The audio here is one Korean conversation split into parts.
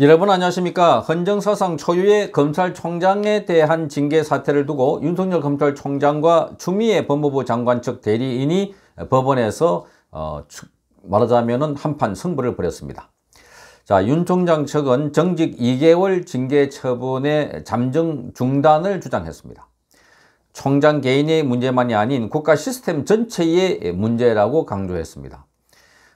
여러분 안녕하십니까 헌정사상 초유의 검찰총장에 대한 징계 사태를 두고 윤석열 검찰총장과 추미애 법무부 장관 측 대리인이 법원에서 어, 말하자면 한 판 승부를 벌였습니다. 자, 윤 총장 측은 정직 2개월 징계 처분의 잠정 중단을 주장했습니다. 총장 개인의 문제만이 아닌 국가 시스템 전체의 문제라고 강조했습니다.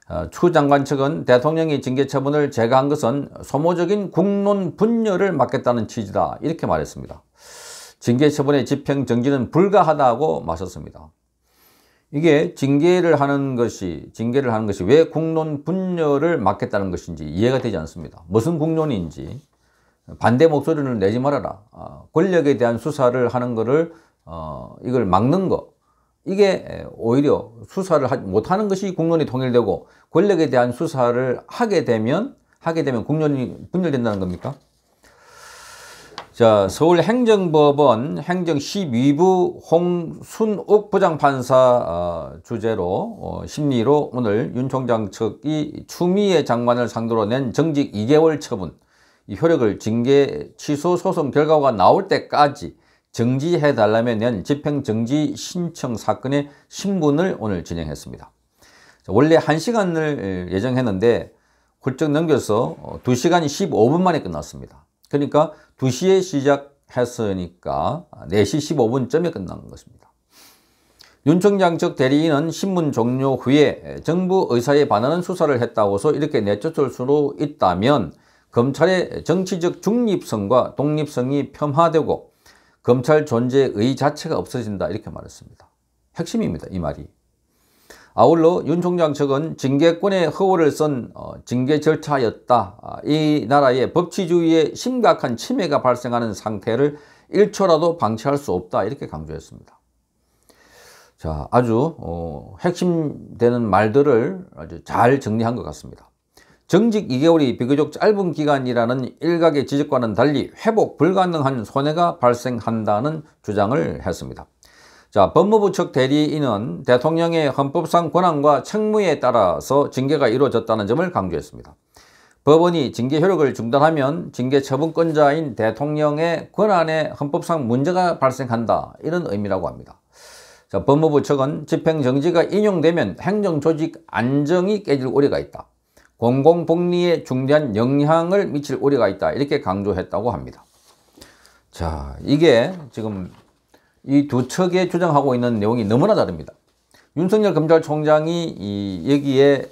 어, 추 장관 측은 대통령이 징계 처분을 제거한 것은 소모적인 국론 분열을 막겠다는 취지다 이렇게 말했습니다. 징계 처분의 집행 정지는 불가하다고 맞섰습니다. 이게 징계를 하는 것이 징계를 하는 것이 왜 국론 분열을 막겠다는 것인지 이해가 되지 않습니다. 무슨 국론인지 반대 목소리를 내지 말아라. 어, 권력에 대한 수사를 하는 것을 어, 이걸 막는 것 이게 오히려 수사를 못하는 것이 국론이 통일되고 권력에 대한 수사를 하게 되면 하게 되면 국론이 분열된다는 겁니까? 자, 서울행정법원 행정 12부 홍순옥 부장판사 어, 주제로 어, 심리로 오늘 윤 총장 측이 추미애 장관을 상대로 낸 정직 2개월 처분 효력을 징계 취소 소송 결과가 나올 때까지 정지해달라며 낸 집행정지 신청 사건의 신분을 오늘 진행했습니다. 원래 1시간을 예정했는데 훌쩍 넘겨서 2시간 어, 15분 만에 끝났습니다. 그러니까 2시에 시작했으니까 4시 15분쯤에 끝난 것입니다. 윤 총장 측 대리인은 신문 종료 후에 정부 의사에 반하는 수사를 했다고서 해 이렇게 내쫓을 수로 있다면 검찰의 정치적 중립성과 독립성이 폄하되고 검찰 존재의 자체가 없어진다 이렇게 말했습니다. 핵심입니다. 이 말이. 아울러 윤 총장 측은 징계권의 허울을 쓴 어, 징계 절차였다. 아, 이 나라의 법치주의에 심각한 침해가 발생하는 상태를 1초라도 방치할 수 없다 이렇게 강조했습니다. 자, 아주 어, 핵심되는 말들을 아주 잘 정리한 것 같습니다. 정직 2개월이 비교적 짧은 기간이라는 일각의 지적과는 달리 회복 불가능한 손해가 발생한다는 주장을 했습니다. 자, 법무부 측 대리인은 대통령의 헌법상 권한과 책무에 따라서 징계가 이루어졌다는 점을 강조했습니다. 법원이 징계 효력을 중단하면 징계 처분권자인 대통령의 권한에 헌법상 문제가 발생한다 이런 의미라고 합니다. 자, 법무부 측은 집행정지가 인용되면 행정조직 안정이 깨질 우려가 있다. 공공복리에 중대한 영향을 미칠 우려가 있다 이렇게 강조했다고 합니다. 자 이게 지금 이 두 측에 주장하고 있는 내용이 너무나 다릅니다. 윤석열 검찰총장이 이 여기에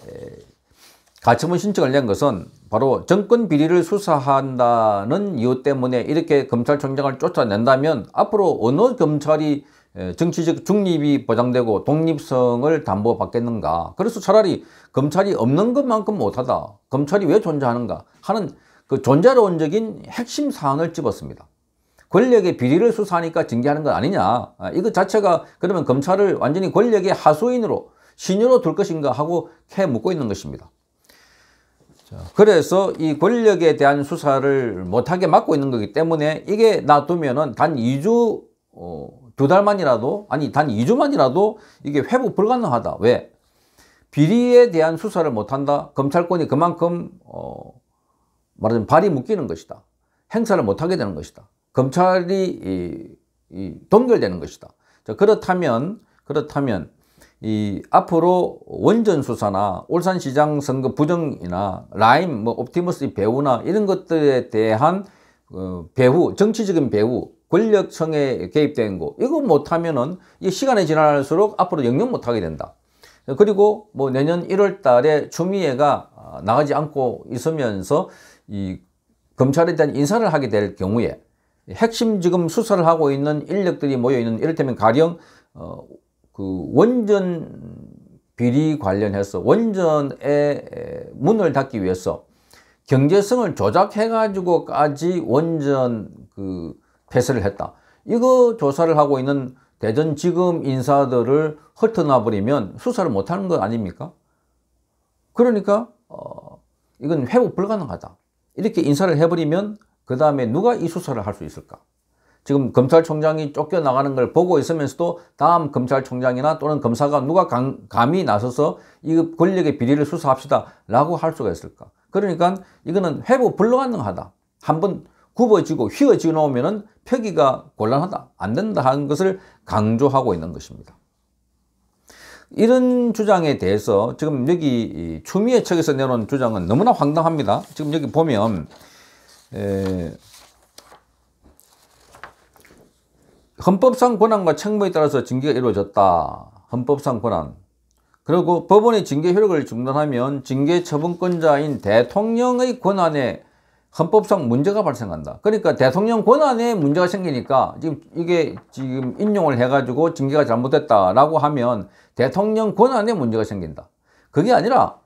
가처분 신청을 낸 것은 바로 정권 비리를 수사한다는 이유 때문에 이렇게 검찰총장을 쫓아낸다면 앞으로 어느 검찰이 예, 정치적 중립이 보장되고 독립성을 담보받겠는가. 그래서 차라리 검찰이 없는 것만큼 못하다. 검찰이 왜 존재하는가 하는 그 존재론적인 핵심 사항을 집었습니다. 권력의 비리를 수사하니까 징계하는 것 아니냐. 아, 이것 자체가 그러면 검찰을 완전히 권력의 하수인으로 신유로 둘 것인가 하고 캐 묻고 있는 것입니다. 그래서 이 권력에 대한 수사를 못하게 막고 있는 거기 때문에 이게 놔두면 은단 2주 두 달만이라도 아니 단 2주만이라도 이게 회복 불가능하다. 왜? 비리에 대한 수사를 못한다. 검찰권이 그만큼 어, 말하자면 발이 묶이는 것이다. 행사를 못하게 되는 것이다. 검찰이 이, 이 동결되는 것이다. 자, 그렇다면 그렇다면 이 앞으로 원전 수사나 울산시장 선거 부정이나 라임, 뭐 옵티머스 배후나 이런 것들에 대한 어, 배후, 정치적인 배후 권력청에 개입된 거 이거 못하면은 이 시간이 지날수록 앞으로 영영 못하게 된다. 그리고 뭐 내년 1월 달에 추미애가 아, 나가지 않고 있으면서 이 검찰에 대한 인사를 하게 될 경우에 핵심 지금 수사를 하고 있는 인력들이 모여 있는 이를테면 가령 어, 그 원전 비리 관련해서 원전의 문을 닫기 위해서 경제성을 조작해 가지고까지 원전 그 폐쇄를 했다. 이거 조사를 하고 있는 대전지금 인사들을 흩어놔버리면 수사를 못하는 거 아닙니까? 그러니까 어, 이건 회복 불가능하다. 이렇게 인사를 해버리면 그 다음에 누가 이 수사를 할 수 있을까? 지금 검찰총장이 쫓겨나가는 걸 보고 있으면서도 다음 검찰총장이나 또는 검사가 누가 감, 히 나서서 이 권력의 비리를 수사합시다 라고 할 수가 있을까? 그러니까 이거는 회복 불가능하다. 한번 굽어지고 휘어지고 나오면은 기가 곤란하다, 안 된다 하는 것을 강조하고 있는 것입니다. 이런 주장에 대해서 지금 여기 추미애 측에서 내놓은 주장은 너무나 황당합니다. 지금 여기 보면 에, 헌법상 권한과 책무에 따라서 징계가 이루어졌다. 헌법상 권한. 그리고 법원의 징계 효력을 중단하면 징계 처분권자인 대통령의 권한에 헌법상 문제가 발생한다. 그러니까 대통령 권한에 문제가 생기니까 지금 이게 지금 인용을 해가지고 징계가 잘못됐다라고 하면 대통령 권한에 문제가 생긴다. 그게 아니라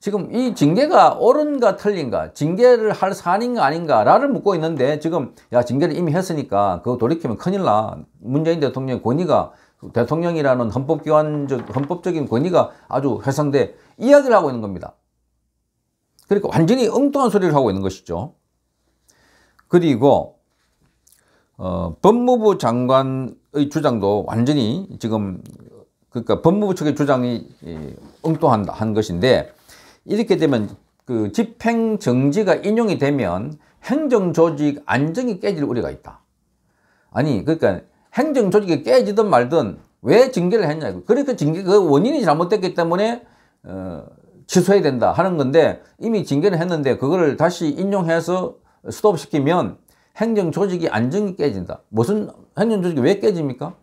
지금 이 징계가 옳은가 틀린가 징계를 할 사안인가 아닌가를 묻고 있는데 지금 야 징계를 이미 했으니까 그거 돌이키면 큰일 나 문재인 대통령의 권위가 대통령이라는 헌법기관적 헌법적인 권위가 아주 훼손돼 이야기를 하고 있는 겁니다 그러니까 완전히 엉뚱한 소리를 하고 있는 것이죠 그리고 어, 법무부 장관의 주장도 완전히 지금 그러니까 법무부 측의 주장이 엉뚱한 한 것인데 이렇게 되면 그 집행 정지가 인용이 되면 행정 조직 안정이 깨질 우려가 있다. 아니 그러니까 행정 조직이 깨지든 말든 왜 징계를 했냐 고 그러니까 징계 그 원인이 잘못됐기 때문에 어, 취소해야 된다 하는 건데 이미 징계를 했는데 그거를 다시 인용해서 스톱시키면 행정조직이 안정이 깨진다. 무슨 행정조직이 왜 깨집니까?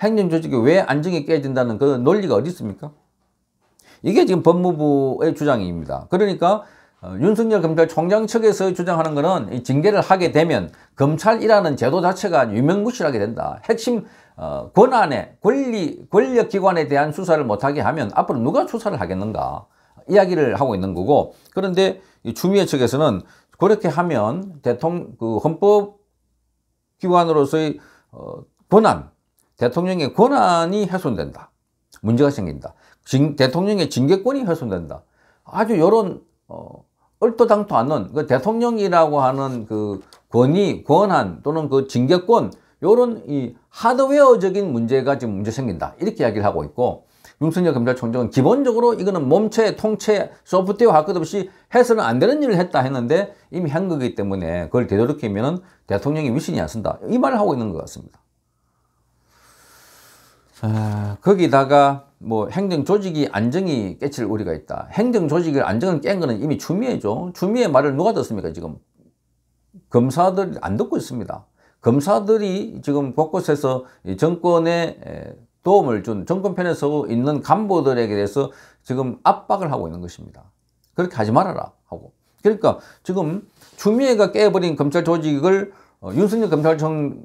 행정조직이 왜 안정이 깨진다는 그 논리가 어디 있습니까? 이게 지금 법무부의 주장입니다. 그러니까 어, 윤석열 검찰총장 측에서 주장하는 것은 징계를 하게 되면 검찰이라는 제도 자체가 유명무실하게 된다. 핵심 어, 권한의 권리, 권력기관에 대한 수사를 못하게 하면 앞으로 누가 수사를 하겠는가 이야기를 하고 있는 거고 그런데 추미애 측에서는 그렇게 하면 대통령, 그 헌법기관으로서의 어, 권한, 대통령의 권한이 훼손된다. 문제가 생긴다. 진, 대통령의 징계권이 훼손된다. 아주 이런 어, 얼토당토 않는 그 대통령이라고 하는 그 권위, 권한 또는 그 징계권 요런 이 하드웨어적인 문제가 지금 문제 생긴다 이렇게 이야기를 하고 있고 윤석열 검찰 총장은 기본적으로 이거는 몸체, 통체, 소프트웨어 할 것 없이 해서는 안 되는 일을 했다 했는데 이미 한 거기 때문에 그걸 되도록이면 대통령이 위신이 안 쓴다. 이 말을 하고 있는 것 같습니다. 아, 거기다가 뭐 행정조직이 안정이 깨칠 우려가 있다. 행정조직을 안정을 깬 거는 이미 추미애죠. 추미애 말을 누가 듣습니까 지금? 검사들이 안 듣고 있습니다. 검사들이 지금 곳곳에서 정권의 도움을 준 정권편에 서고 있는 간부들에게 대해서 지금 압박을 하고 있는 것입니다. 그렇게 하지 말아라 하고. 그러니까 지금 추미애가 깨버린 검찰 조직을 어, 윤석열 검찰청,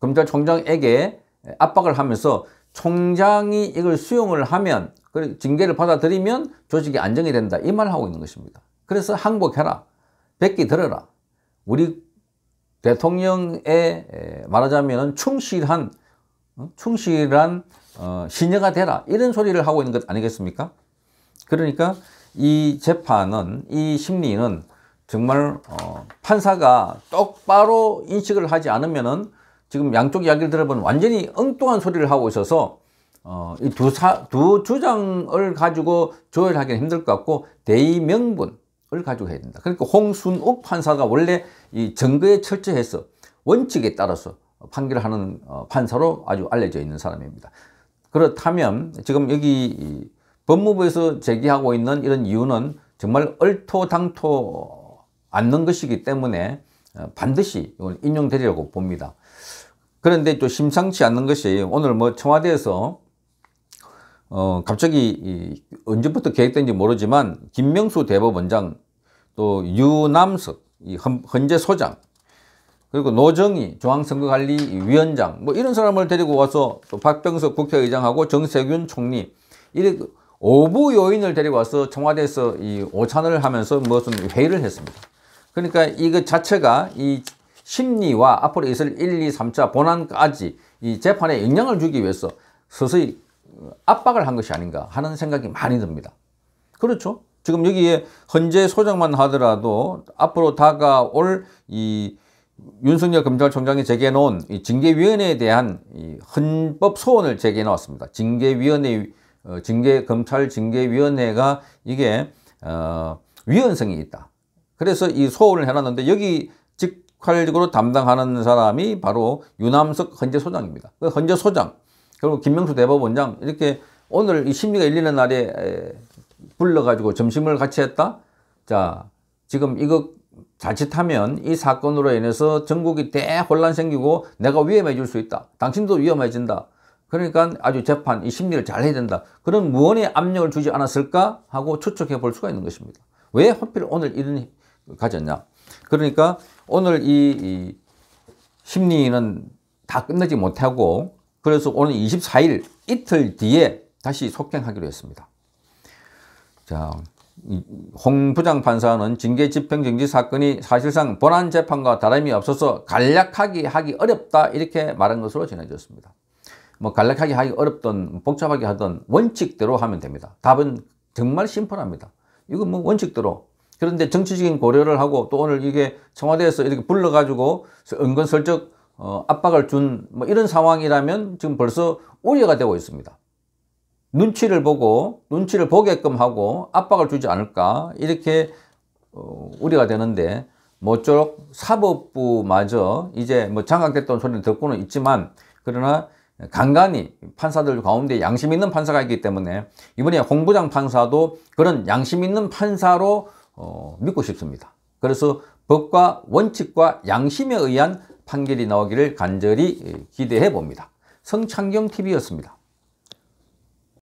검찰총장에게 압박을 하면서 총장이 이걸 수용을 하면 징계를 받아들이면 조직이 안정이 된다 이 말을 하고 있는 것입니다. 그래서 항복해라. 백기 들어라. 우리 대통령의 말하자면 충실한 어? 충실한 어, 신녀가 되라 이런 소리를 하고 있는 것 아니겠습니까? 그러니까 이 재판은 이 심리는 정말 어, 판사가 똑바로 인식을 하지 않으면은 지금 양쪽 이야기를 들어보면 완전히 엉뚱한 소리를 하고 있어서 어, 이두 두 주장을 가지고 조율하기는 힘들 것 같고 대의명분을 가지고 해야 된다. 그러니까 홍순욱 판사가 원래 이 증거에 철저해서 원칙에 따라서 판결을 하는 어, 판사로 아주 알려져 있는 사람입니다. 그렇다면 지금 여기 법무부에서 제기하고 있는 이런 이유는 정말 얼토당토 않는 것이기 때문에 어, 반드시 이건 인용되리고 봅니다. 그런데 또 심상치 않는 것이 오늘 뭐 청와대에서 어 갑자기 언제부터 계획된지 모르지만 김명수 대법원장 또 유남석 헌재 소장 그리고 노정희 중앙선거관리위원장 뭐 이런 사람을 데리고 와서 또 박병석 국회의장하고 정세균 총리 이렇게 오부 요인을 데리고 와서 청와대에서 이 오찬을 하면서 무슨 회의를 했습니다. 그러니까 이거 자체가 이 심리와 앞으로 있을 1, 2, 3차 본안까지 이 재판에 영향을 주기 위해서 서서히 압박을 한 것이 아닌가 하는 생각이 많이 듭니다. 그렇죠? 지금 여기에 헌재 소장만 하더라도 앞으로 다가올 이 윤석열 검찰총장이 제기해놓은 이 징계위원회에 대한 이 헌법 소원을 제기해 놓았습니다. 징계위원회, 어, 징계, 검찰 징계위원회가 이게, 어, 위헌성이 있다. 그래서 이 소원을 해놨는데 여기 직활적으로 담당하는 사람이 바로 유남석 헌재 소장입니다. 그 헌재 소장, 그리고 김명수 대법원장, 이렇게 오늘 이 심리가 열리는 날에 불러가지고 점심을 같이 했다? 자, 지금 이거 자칫하면 이 사건으로 인해서 전국이 대혼란 생기고 내가 위험해질 수 있다. 당신도 위험해진다. 그러니까 아주 재판, 이 심리를 잘 해야 된다. 그런 무언의 압력을 주지 않았을까 하고 추측해 볼 수가 있는 것입니다. 왜 하필 오늘 이런 가졌냐. 그러니까 오늘 이, 이 심리는 다 끝내지 못하고 그래서 오늘 24일 이틀 뒤에 다시 속행하기로 했습니다. 자, 홍 부장판사는 징계 집행정지 사건이 사실상 본안 재판과 다름이 없어서 간략하게 하기 어렵다 이렇게 말한 것으로 전해졌습니다. 뭐 간략하게 하기 어렵든 복잡하게 하든 원칙대로 하면 됩니다. 답은 정말 심플합니다. 이건 뭐 원칙대로. 그런데 정치적인 고려를 하고 또 오늘 이게 청와대에서 이렇게 불러가지고 은근슬쩍 어, 압박을 준 뭐 이런 상황이라면 지금 벌써 우려가 되고 있습니다. 눈치를 보고 눈치를 보게끔 하고 압박을 주지 않을까 이렇게 어, 우리가 되는데 모쪼록 뭐 사법부마저 이제 뭐 장악됐던 소리를 듣고는 있지만 그러나 간간히 판사들 가운데 양심 있는 판사가 있기 때문에 이번에 홍부장 판사도 그런 양심 있는 판사로 어, 믿고 싶습니다. 그래서 법과 원칙과 양심에 의한 판결이 나오기를 간절히 기대해 봅니다. 성창경TV였습니다.